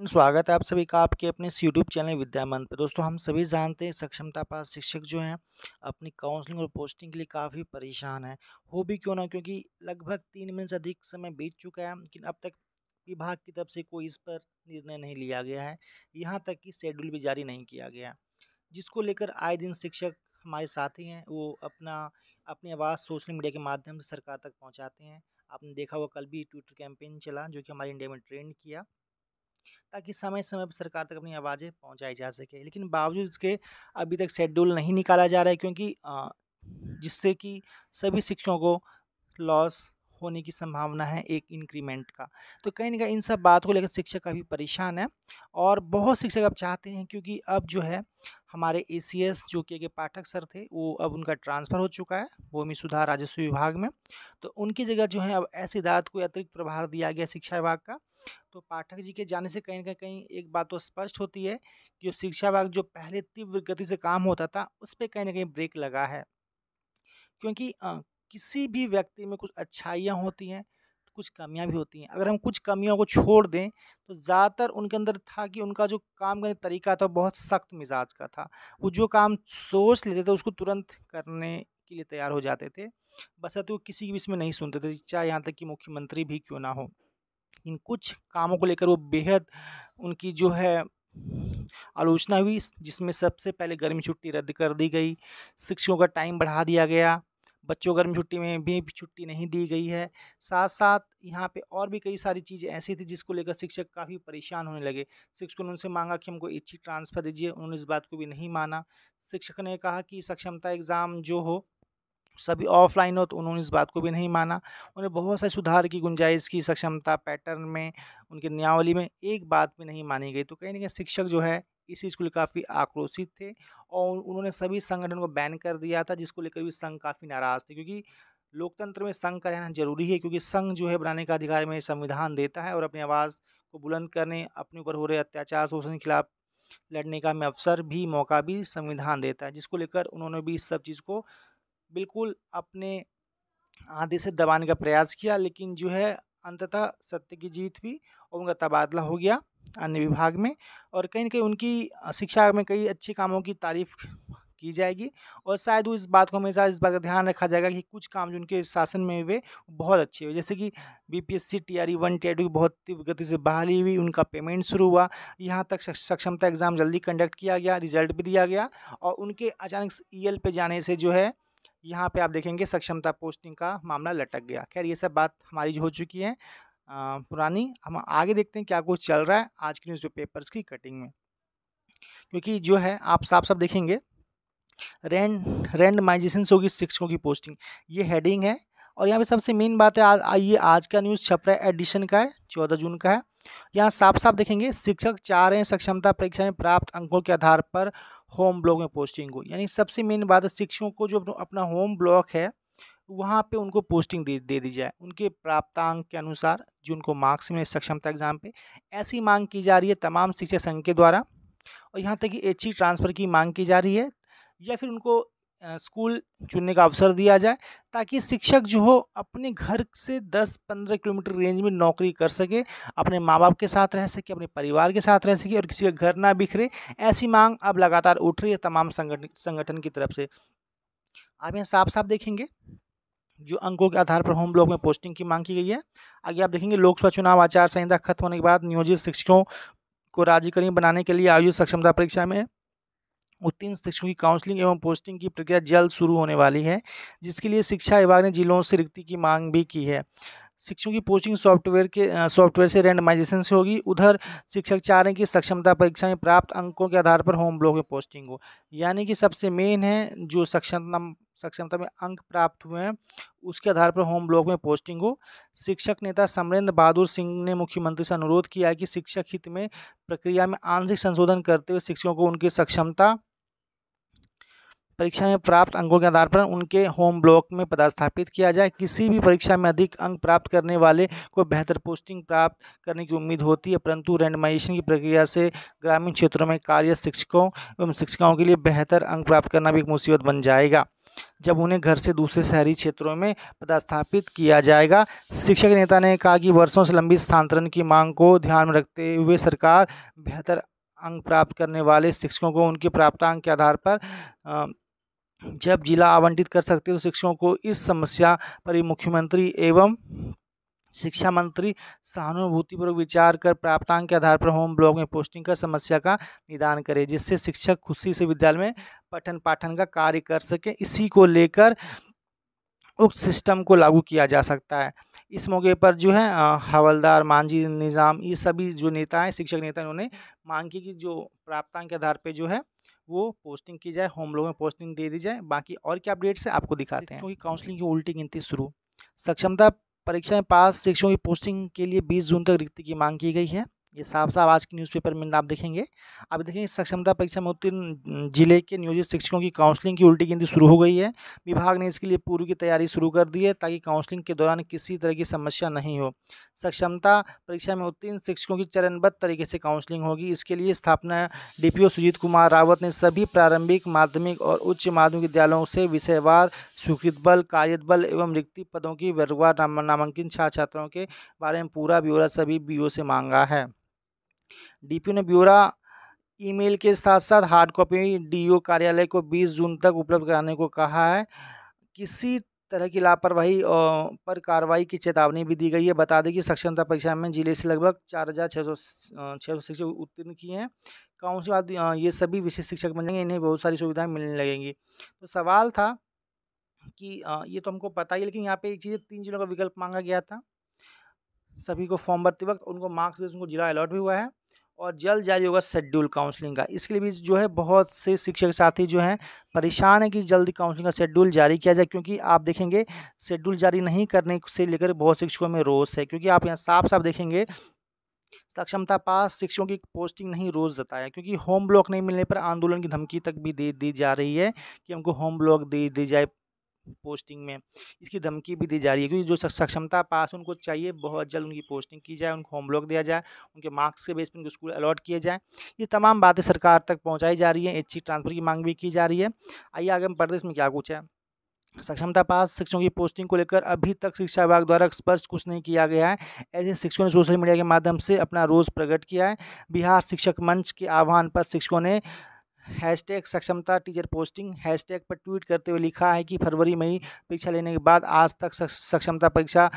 And स्वागत है आप सभी का आपके अपने यूट्यूब चैनल विद्यामन पर दोस्तों हम सभी जानते हैं सक्षमता पास शिक्षक जो हैं अपनी काउंसलिंग और पोस्टिंग के लिए काफ़ी परेशान हैं हो भी क्यों ना क्योंकि लगभग तीन महीने से अधिक समय बीत चुका है लेकिन अब तक विभाग की तरफ से कोई इस पर निर्णय नहीं लिया गया है यहाँ तक कि शेड्यूल भी जारी नहीं किया गया जिसको लेकर आए दिन शिक्षक हमारे साथी हैं वो अपना अपनी आवाज़ सोशल मीडिया के माध्यम से सरकार तक पहुँचाते हैं आपने देखा हुआ कल भी ट्विटर कैंपेन चला जो कि हमारे इंडिया में ट्रेंड किया ताकि समय समय पर सरकार तक अपनी आवाज़ें पहुँचाई जा सके लेकिन बावजूद इसके अभी तक शेड्यूल नहीं निकाला जा रहा है क्योंकि जिससे कि सभी शिक्षकों को लॉस होने की संभावना है एक इंक्रीमेंट का तो कहीं ना कहीं इन सब बात को लेकर शिक्षक काफ़ी परेशान है और बहुत शिक्षक अब चाहते हैं क्योंकि अब जो है हमारे ए जो कि के पाठक सर थे वो अब उनका ट्रांसफ़र हो चुका है भूमि सुधार राजस्व विभाग में तो उनकी जगह जो है अब ऐसे दात को अतिरिक्त प्रभार दिया गया शिक्षा विभाग का तो पाठक जी के जाने से कहीं ना कहीं एक बात तो स्पष्ट होती है कि जो शिक्षा विभाग जो पहले तीव्र गति से काम होता था उस पर कहीं ना कहीं ब्रेक लगा है क्योंकि किसी भी व्यक्ति में कुछ अच्छाइयाँ होती हैं तो कुछ कमियाँ भी होती हैं अगर हम कुछ कमियों को छोड़ दें तो ज़्यादातर उनके अंदर था कि उनका जो काम करने तरीका था बहुत सख्त मिजाज का था वो जो काम सोच लेते थे उसको तुरंत करने के लिए तैयार हो जाते थे बस वो किसी की भी इसमें नहीं सुनते थे चाहे यहाँ तक कि मुख्यमंत्री भी क्यों ना हो इन कुछ कामों को लेकर वो बेहद उनकी जो है आलोचना हुई जिसमें सबसे पहले गर्मी छुट्टी रद्द कर दी गई शिक्षकों का टाइम बढ़ा दिया गया बच्चों गर्मी छुट्टी में भी छुट्टी नहीं दी गई है साथ साथ यहाँ पे और भी कई सारी चीज़ें ऐसी थी जिसको लेकर शिक्षक काफ़ी परेशान होने लगे शिक्षकों ने उनसे मांगा कि हमको इच्छी ट्रांसफ़र दीजिए उन्होंने इस बात को भी नहीं माना शिक्षक ने कहा कि सक्षमता एग्ज़ाम जो हो सभी ऑफलाइन हो तो उन्होंने इस बात को भी नहीं माना उन्हें बहुत सारे सुधार की गुंजाइश की सक्षमता पैटर्न में उनके नियावली में एक बात भी नहीं मानी गई तो कहीं ना कहीं शिक्षक जो है इस चीज़ को काफ़ी आक्रोशित थे और उन्होंने सभी संगठन को बैन कर दिया था जिसको लेकर भी संघ काफ़ी नाराज़ थे क्योंकि लोकतंत्र में संघ का रहना जरूरी है क्योंकि संघ जो है बनाने का अधिकार में संविधान देता है और अपनी आवाज़ को बुलंद करने अपने ऊपर हो रहे अत्याचार शोषण के खिलाफ लड़ने का में अवसर भी मौका भी संविधान देता है जिसको लेकर उन्होंने भी इस सब चीज़ को बिल्कुल अपने आधे से दबाने का प्रयास किया लेकिन जो है अंततः सत्य की जीत हुई और उनका तबादला हो गया अन्य विभाग में और कहीं ना कहीं उनकी शिक्षा में कई अच्छे कामों की तारीफ की जाएगी और शायद वो इस बात को हमेशा इस बात का ध्यान रखा जाएगा कि कुछ काम जो उनके शासन में हुए बहुत अच्छे हुए जैसे कि बीपीएससी टीआरई वन टी की बहुत तीव्र गति से बहाली हुई उनका पेमेंट शुरू हुआ यहाँ तक सक्षमता एग्ज़ाम जल्दी कंडक्ट किया गया रिजल्ट भी दिया गया और उनके अचानक ई e पे जाने से जो है यहाँ पे आप देखेंगे सक्षमता पोस्टिंग का मामला लटक गया खैर ये सब बात हमारी हो चुकी है पुरानी हम आगे देखते हैं क्या कुछ चल रहा है आज के न्यूज़ पेपर्स की कटिंग में क्योंकि जो है आप साफ साफ देखेंगे रैंड रैंडमाइजेशन से होगी शिक्षकों की पोस्टिंग ये हेडिंग है और यहाँ पे सबसे मेन बात है आ, आ, ये आज का न्यूज़ छप रहा है एडिशन का है चौदह जून का है यहाँ साफ साफ देखेंगे शिक्षक चाह रहे हैं सक्षमता परीक्षा में प्राप्त अंकों के आधार पर होम ब्लॉक में पोस्टिंग हो यानी सबसे मेन बात है शिक्षकों को जो अपना होम ब्लॉक है वहाँ पे उनको पोस्टिंग दे दे दी जाए उनके प्राप्तांक के अनुसार जो उनको मार्क्स में सक्षमता एग्जाम पे ऐसी मांग की जा रही है तमाम शिक्षक संघ के द्वारा और यहाँ तक कि एच ट्रांसफ़र की मांग की जा रही है या फिर उनको स्कूल चुनने का अवसर दिया जाए ताकि शिक्षक जो हो अपने घर से 10-15 किलोमीटर रेंज में नौकरी कर सके अपने माँ बाप के साथ रह सके अपने परिवार के साथ रह सके और किसी का घर ना बिखरे ऐसी मांग अब लगातार उठ रही है तमाम संगठन संगठन की तरफ से आप यहाँ साफ साफ देखेंगे जो अंकों के आधार पर होम ब्लॉक में पोस्टिंग की मांग की गई है आगे आप देखेंगे लोकसभा चुनाव आचार संहिता खत्म होने के बाद नियोजित शिक्षकों को राज्यकर्मी बनाने के लिए आयोजित सक्षमता परीक्षा में उत्तीर्ण शिक्षकों की काउंसलिंग एवं पोस्टिंग की प्रक्रिया जल्द शुरू होने वाली है जिसके लिए शिक्षा विभाग ने जिलों से रिक्ति की मांग भी की है शिक्षकों की पोस्टिंग सॉफ्टवेयर के सॉफ्टवेयर से रैंडमाइजेशन से होगी उधर शिक्षक चाह रहे हैं कि सक्षमता परीक्षा में प्राप्त अंकों के आधार पर होम ब्लॉक में पोस्टिंग हो यानी कि सबसे मेन है जो सक्षम सक्षमता में अंक प्राप्त हुए हैं उसके आधार पर होम ब्लॉक में पोस्टिंग हो शिक्षक नेता समरेंद्र बहादुर सिंह ने मुख्यमंत्री से अनुरोध किया कि शिक्षक हित में प्रक्रिया में आंशिक संशोधन करते हुए शिक्षकों को उनकी सक्षमता परीक्षा में प्राप्त अंकों के आधार पर उनके होम ब्लॉक में पदस्थापित किया जाए किसी भी परीक्षा में अधिक अंक प्राप्त करने वाले को बेहतर पोस्टिंग प्राप्त करने की उम्मीद होती है परंतु रैंडमाइजेशन की प्रक्रिया से ग्रामीण क्षेत्रों में कार्य शिक्षकों एवं शिक्षिकाओं के लिए बेहतर अंक प्राप्त करना भी एक मुसीबत बन जाएगा जब उन्हें घर से दूसरे शहरी क्षेत्रों में पदस्थापित किया जाएगा शिक्षक नेता ने कहा कि वर्षों से लंबी स्थानांतरण की मांग को ध्यान में रखते हुए सरकार बेहतर अंक प्राप्त करने वाले शिक्षकों को उनके प्राप्तांक के आधार पर जब जिला आवंटित कर सकते हो शिक्षकों को इस समस्या पर मुख्यमंत्री एवं शिक्षा मंत्री सहानुभूतिपूर्वक विचार कर प्राप्तांक के आधार पर होम ब्लॉक में पोस्टिंग कर समस्या का निदान करें जिससे शिक्षक खुशी से विद्यालय में पठन पाठन का कार्य कर सके इसी को लेकर उक्त सिस्टम को लागू किया जा सकता है इस मौके पर जो है हवलदार मांझी निज़ाम ये सभी जो नेता हैं शिक्षक नेता इन्होंने मांग की कि जो प्राप्तांक के आधार पर जो है वो पोस्टिंग की जाए होम लोन में पोस्टिंग दे दी जाए बाकी और क्या अपडेट्स है आपको दिखाते हैं क्योंकि काउंसलिंग हम्म। की उल्टी गिनती शुरू सक्षमता परीक्षा में पास शिक्षकों की पोस्टिंग के लिए 20 जून तक रिक्ति की मांग की गई है ये साफ साफ आज के न्यूज़पेपर में आप देखेंगे अब देखेंगे सक्षमता परीक्षा में उत्तीर्ण जिले के नियोजित शिक्षकों की काउंसलिंग की उल्टी गिनती शुरू हो गई है विभाग ने इसके लिए पूर्व की तैयारी शुरू कर दी है ताकि काउंसलिंग के दौरान किसी तरह की समस्या नहीं हो सक्षमता परीक्षा में उत्तीर्ण शिक्षकों की चरणबद्ध तरीके से काउंसलिंग होगी इसके लिए स्थापना डी सुजीत कुमार रावत ने सभी प्रारंभिक माध्यमिक और उच्च माध्यमिक विद्यालयों से विषयवार स्वीकृत बल कार्यत बल एवं रिक्ति पदों की वर्गवार नामांकन छात्र छात्राओं के बारे में पूरा ब्यौरा सभी बी से मांगा है डीपीओ ने ब्यौरा ईमेल के साथ साथ हार्ड कॉपी डीओ कार्यालय को 20 जून तक उपलब्ध कराने को कहा है किसी तरह की लापरवाही पर कार्रवाई की चेतावनी भी दी गई है बता दें कि सक्षमता परीक्षा में जिले से लगभग चार हज़ार छः सौ छः सौ शिक्षक उत्तीर्ण किए हैं कौन सी बात ये सभी विशेष शिक्षक बन जाएंगे इन्हें बहुत सारी सुविधाएं मिलने लगेंगी तो सवाल था कि ये तो हमको पता ही लेकिन यहाँ पे एक चीज़ तीन जिलों का विकल्प मांगा गया था सभी को फॉर्म भरते वक्त उनको मार्क्स उनको जिला अलॉट भी हुआ है और जल्द जारी होगा शेड्यूल काउंसलिंग का इसके लिए भी जो है बहुत से शिक्षक साथी जो हैं परेशान है कि जल्दी काउंसलिंग का शेड्यूल जारी किया जाए क्योंकि आप देखेंगे शेड्यूल जारी नहीं करने से लेकर बहुत शिक्षकों में रोष है क्योंकि आप यहाँ साफ साफ देखेंगे सक्षमता पास शिक्षकों की पोस्टिंग नहीं रोज जता है क्योंकि होम ब्लॉक नहीं मिलने पर आंदोलन की धमकी तक भी दे दी जा रही है कि हमको होम ब्लॉक दे दी जाए पोस्टिंग में इसकी धमकी भी दी जा रही है क्योंकि जो सक्षमता पास उनको चाहिए बहुत जल्द उनकी पोस्टिंग की जाए उनको होमवर्क दिया जाए उनके मार्क्स के बेस पर उनको स्कूल अलॉट किए जाए ये तमाम बातें सरकार तक पहुँचाई जा रही है एच ट्रांसफर की मांग भी की जा रही है आइए आगे हम प्रदेश में क्या कुछ है सक्षमता पास शिक्षकों की पोस्टिंग को लेकर अभी तक शिक्षा विभाग द्वारा स्पष्ट कुछ नहीं किया गया है ऐसे शिक्षकों ने सोशल मीडिया के माध्यम से अपना रोष प्रकट किया है बिहार शिक्षक मंच के आह्वान पर शिक्षकों ने हैशटैग सक्षमता टीचर पोस्टिंग हैशटैग पर ट्वीट करते हुए लिखा है कि फरवरी में ही परीक्षा लेने के बाद आज तक सक्षमता परीक्षा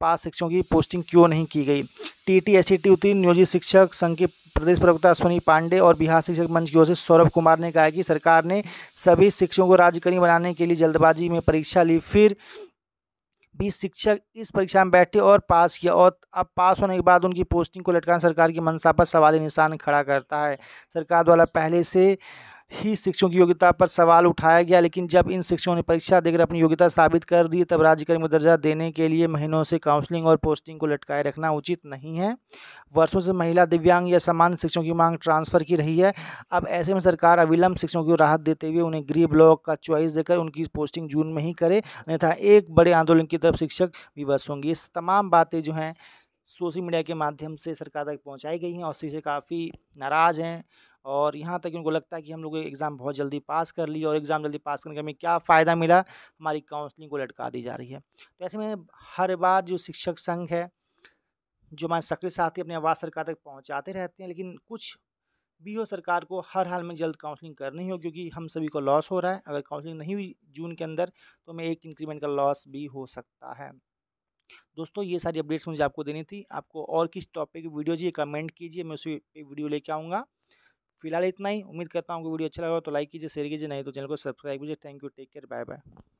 पास शिक्षकों की पोस्टिंग क्यों नहीं की गई T T S C T उत्तीर्ण नियोजित शिक्षक संघ के प्रदेश प्रवक्ता अश्वनी पांडे और बिहार शिक्षक मंच की ओर से सौरभ कुमार ने कहा कि सरकार ने सभी शिक्षकों को राज्यकर्मी बनाने के लिए जल्दबाजी में परीक्षा ली फिर बीस शिक्षक इस परीक्षा में बैठे और पास किया और अब पास होने के बाद उनकी पोस्टिंग को लटकाना सरकार की मंशा पर सवाल निशान खड़ा करता है सरकार द्वारा पहले से ही शिक्षकों की योग्यता पर सवाल उठाया गया लेकिन जब इन शिक्षकों ने परीक्षा देकर अपनी योग्यता साबित कर दी तब राज्य दर्जा देने के लिए महीनों से काउंसलिंग और पोस्टिंग को लटकाए रखना उचित नहीं है वर्षों से महिला दिव्यांग या समान शिक्षकों की मांग ट्रांसफ़र की रही है अब ऐसे में सरकार अविलंब शिक्षकों को राहत देते हुए उन्हें गृह ब्लॉक का च्वाइस देकर उनकी पोस्टिंग जून में ही करे अन्यथा एक बड़े आंदोलन की तरफ शिक्षक विवश होंगे ये तमाम बातें जो हैं सोशल मीडिया के माध्यम से सरकार तक पहुंचाई गई हैं और इसी से काफ़ी नाराज़ हैं और यहाँ तक इनको लगता है कि हम लोग एग्ज़ाम बहुत जल्दी पास कर लिए और एग्ज़ाम जल्दी पास करने का हमें क्या फ़ायदा मिला हमारी काउंसलिंग को लटका दी जा रही है तो ऐसे में हर बार जो शिक्षक संघ है जो हमारे सक्रिय साथी अपने आवास सरकार तक पहुँचाते रहते हैं लेकिन कुछ भी हो सरकार को हर हाल में जल्द काउंसलिंग करनी हो क्योंकि हम सभी को लॉस हो रहा है अगर काउंसलिंग नहीं हुई जून के अंदर तो हमें एक इंक्रीमेंट का लॉस भी हो सकता है दोस्तों ये सारी अपडेट्स मुझे आपको देनी थी आपको और किस टॉपिक वीडियो चाहिए कमेंट कीजिए मैं उस पर वीडियो लेके आऊँगा फिलहाल इतना ही उम्मीद करता हूँ कि वीडियो अच्छा लगा तो लाइक कीजिए शेयर कीजिए नहीं तो चैनल को सब्सक्राइब कीजिए thank you take care bye bye